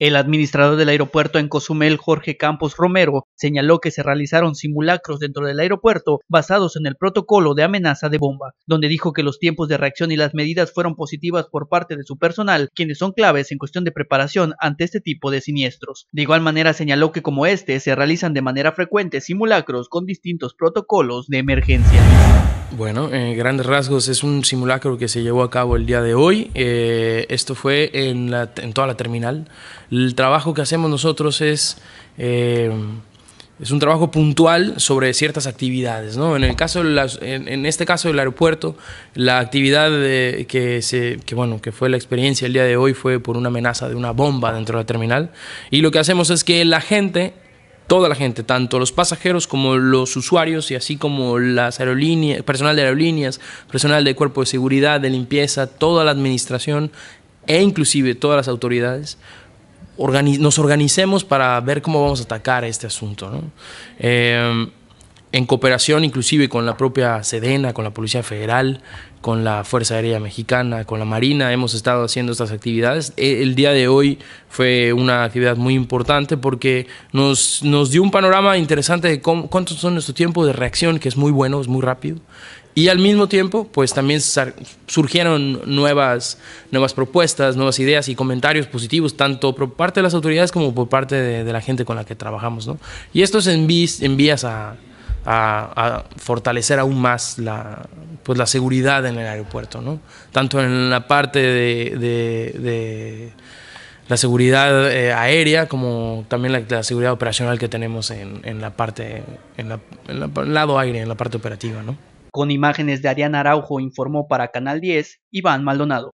El administrador del aeropuerto en Cozumel, Jorge Campos Romero, señaló que se realizaron simulacros dentro del aeropuerto basados en el protocolo de amenaza de bomba, donde dijo que los tiempos de reacción y las medidas fueron positivas por parte de su personal, quienes son claves en cuestión de preparación ante este tipo de siniestros. De igual manera señaló que como este se realizan de manera frecuente simulacros con distintos protocolos de emergencia. Bueno, en grandes rasgos es un simulacro que se llevó a cabo el día de hoy. Eh, esto fue en, toda la terminal. El trabajo que hacemos nosotros es, eh, es un trabajo puntual sobre ciertas actividades. ¿no? En, el caso en, este caso del aeropuerto, la actividad bueno, que fue la experiencia el día de hoy fue por una amenaza de una bomba dentro de la terminal. Y lo que hacemos es que la gente toda la gente, tanto los pasajeros como los usuarios y así como las aerolíneas, personal de aerolíneas, personal de cuerpo de seguridad, de limpieza, toda la administración e inclusive todas las autoridades nos organicemos para ver cómo vamos a atacar este asunto. ¿no? Eh, en cooperación inclusive con la propia Sedena, con la Policía Federal, con la Fuerza Aérea Mexicana, con la Marina, hemos estado haciendo estas actividades. E, el día de hoy fue una actividad muy importante porque nos, nos dio un panorama interesante de cuánto cuántos son nuestro tiempo de reacción, que es muy bueno, es muy rápido. Y al mismo tiempo, pues también surgieron nuevas, nuevas propuestas, nuevas ideas y comentarios positivos, tanto por parte de las autoridades como por parte de, la gente con la que trabajamos. ¿no? Y esto es en, en vías a a, fortalecer aún más la, pues, la seguridad en el aeropuerto, ¿no? tanto en la parte de, la seguridad eh, aérea como también la, seguridad operacional que tenemos en, la parte, en, el lado aire, en la parte operativa. Con imágenes de Ariana Araujo informó para Canal 10 Iván Maldonado.